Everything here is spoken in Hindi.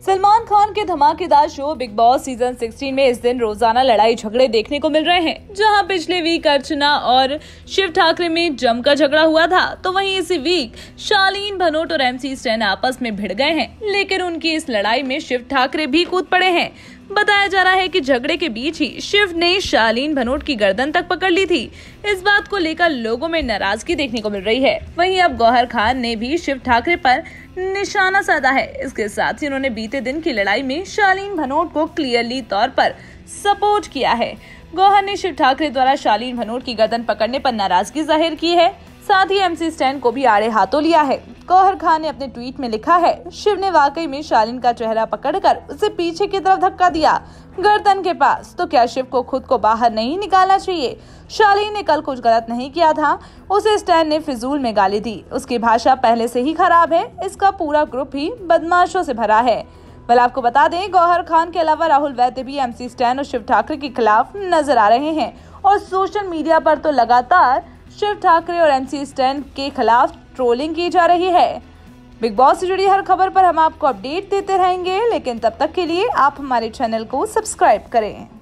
सलमान खान के धमाकेदार शो बिग बॉस सीजन 16 में इस दिन रोजाना लड़ाई झगड़े देखने को मिल रहे हैं जहां पिछले वीक अर्चना और शिव ठाकरे में जमकर झगड़ा हुआ था तो वहीं इसी वीक शालीन भनोट और एमसी सी आपस में भिड़ गए हैं लेकिन उनकी इस लड़ाई में शिव ठाकरे भी कूद पड़े हैं बताया जा रहा है कि झगड़े के बीच ही शिव ने शालीन भनोट की गर्दन तक पकड़ ली थी इस बात को लेकर लोगों में नाराजगी देखने को मिल रही है वहीं अब गौहर खान ने भी शिव ठाकरे पर निशाना साधा है इसके साथ ही उन्होंने बीते दिन की लड़ाई में शालीन भनोट को क्लियरली तौर पर सपोर्ट किया है गौहर ने शिव ठाकरे द्वारा शालीन भनोट की गर्दन पकड़ने पर नाराजगी जाहिर की है साथ ही एमसी स्टैंड को भी आड़े हाथों लिया है गौहर खान ने अपने ट्वीट में लिखा है शिव ने वाकई में शालीन का चेहरा पकड़कर उसे पीछे की तरफ धक्का दिया गर्दन के पास तो क्या शिव को खुद को बाहर नहीं निकालना चाहिए शालीन ने कल कुछ गलत नहीं किया था उसे स्टैन ने फिजूल में गाली दी उसकी भाषा पहले से ही खराब है इसका पूरा ग्रुप ही बदमाशों से भरा है बल आपको बता दें गौहर खान के अलावा राहुल वैद्य भी एमसी स्टैन और शिव ठाकरे के खिलाफ नजर आ रहे हैं और सोशल मीडिया पर तो लगातार शिव ठाकरे और सी स्टैन के खिलाफ ट्रोलिंग की जा रही है बिग बॉस से जुड़ी हर खबर पर हम आपको अपडेट देते रहेंगे लेकिन तब तक के लिए आप हमारे चैनल को सब्सक्राइब करें